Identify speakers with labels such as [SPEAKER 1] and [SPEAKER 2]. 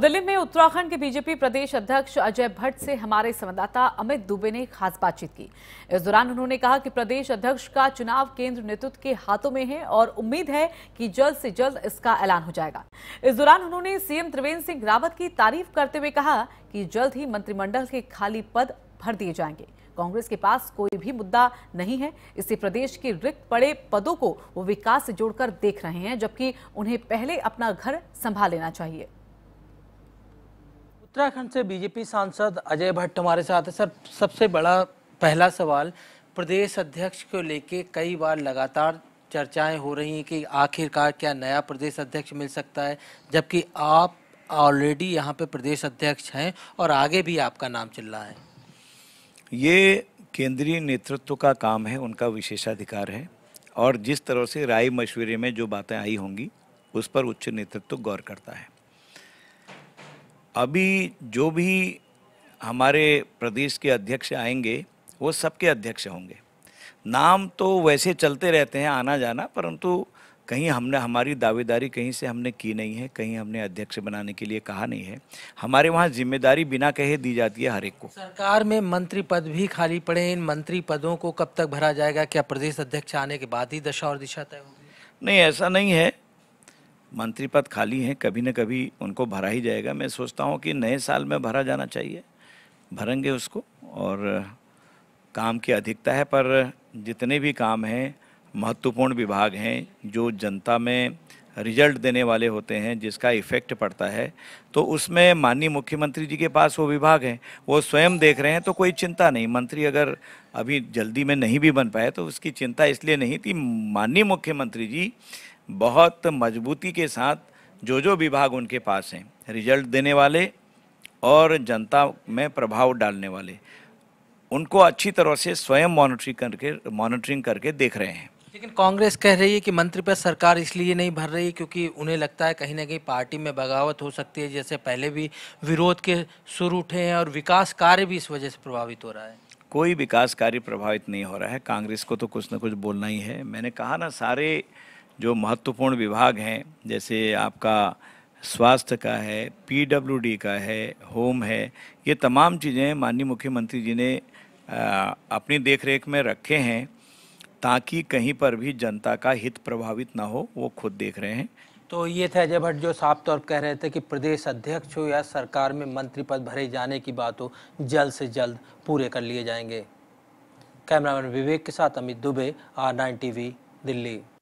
[SPEAKER 1] दिल्ली में उत्तराखंड के बीजेपी प्रदेश अध्यक्ष अजय भट्ट से हमारे संवाददाता अमित दुबे ने खास बातचीत की इस दौरान उन्होंने कहा कि प्रदेश अध्यक्ष का चुनाव केंद्र नेतृत्व के हाथों में है और उम्मीद है कि जल्द से जल्द इसका ऐलान हो जाएगा इस दौरान उन्होंने सीएम त्रिवेंद्र सिंह रावत की तारीफ करते हुए कहा कि जल्द ही मंत्रिमंडल के खाली पद भर दिए जाएंगे कांग्रेस के पास कोई भी मुद्दा नहीं है इससे प्रदेश के रिक्त पड़े पदों को वो विकास से जोड़कर देख रहे हैं जबकि उन्हें पहले अपना घर संभाल लेना चाहिए
[SPEAKER 2] उत्तराखंड से बीजेपी सांसद अजय भट्ट हमारे साथ है सर सबसे बड़ा पहला सवाल प्रदेश अध्यक्ष को लेके कई बार लगातार चर्चाएं हो रही हैं कि आखिरकार क्या नया प्रदेश अध्यक्ष मिल सकता है जबकि आप ऑलरेडी यहाँ पे प्रदेश अध्यक्ष हैं और आगे भी आपका नाम चल रहा है ये
[SPEAKER 3] केंद्रीय नेतृत्व का काम है उनका विशेषाधिकार है और जिस तरह से राय मशवरे में जो बातें आई होंगी उस पर उच्च नेतृत्व गौर करता है अभी जो भी हमारे प्रदेश के अध्यक्ष आएंगे वो सबके अध्यक्ष होंगे नाम तो वैसे चलते रहते हैं आना जाना परंतु कहीं हमने हमारी दावेदारी कहीं से हमने की नहीं है कहीं हमने अध्यक्ष बनाने के लिए कहा नहीं है हमारे वहाँ जिम्मेदारी बिना कहे दी जाती है हर एक को
[SPEAKER 2] सरकार में मंत्री पद भी खाली पड़े इन मंत्री पदों को कब तक भरा जाएगा क्या प्रदेश अध्यक्ष आने के बाद ही दशा और दिशा तय
[SPEAKER 3] होगी नहीं ऐसा नहीं है मंत्री पद खाली हैं कभी ना कभी उनको भरा ही जाएगा मैं सोचता हूँ कि नए साल में भरा जाना चाहिए भरेंगे उसको और काम की अधिकता है पर जितने भी काम हैं महत्वपूर्ण विभाग हैं जो जनता में रिजल्ट देने वाले होते हैं जिसका इफेक्ट पड़ता है तो उसमें माननीय मुख्यमंत्री जी के पास वो विभाग हैं वो स्वयं देख रहे हैं तो कोई चिंता नहीं मंत्री अगर अभी जल्दी में नहीं भी बन पाए तो उसकी चिंता इसलिए नहीं थी माननीय मुख्यमंत्री जी बहुत मजबूती के साथ जो जो विभाग उनके पास हैं रिजल्ट देने वाले और जनता में प्रभाव डालने वाले उनको अच्छी तरह से स्वयं मॉनिटरिंग करके मॉनिटरिंग करके देख रहे हैं
[SPEAKER 2] लेकिन कांग्रेस कह रही है कि मंत्री पर सरकार इसलिए नहीं भर रही क्योंकि उन्हें लगता है कहीं ना कहीं पार्टी में बगावत हो सकती है जैसे पहले भी विरोध के सुर उठे हैं और विकास कार्य भी इस वजह से प्रभावित हो रहा है कोई
[SPEAKER 3] विकास कार्य प्रभावित नहीं हो रहा है कांग्रेस को तो कुछ ना कुछ बोलना ही है मैंने कहा ना सारे जो महत्वपूर्ण विभाग हैं जैसे आपका स्वास्थ्य का है पीडब्ल्यूडी का है होम है ये तमाम चीज़ें माननीय मुख्यमंत्री जी ने आ, अपनी देखरेख में रखे हैं ताकि कहीं पर भी जनता का हित प्रभावित ना हो वो खुद देख रहे हैं
[SPEAKER 2] तो ये थे अजय भट्ट जो साफ तौर पर कह रहे थे कि प्रदेश अध्यक्ष हो या सरकार में मंत्री पद भरे जाने की बात हो जल्द से जल्द पूरे कर लिए जाएंगे कैमरामैन विवेक के साथ Amit Dubey R nine T Delhi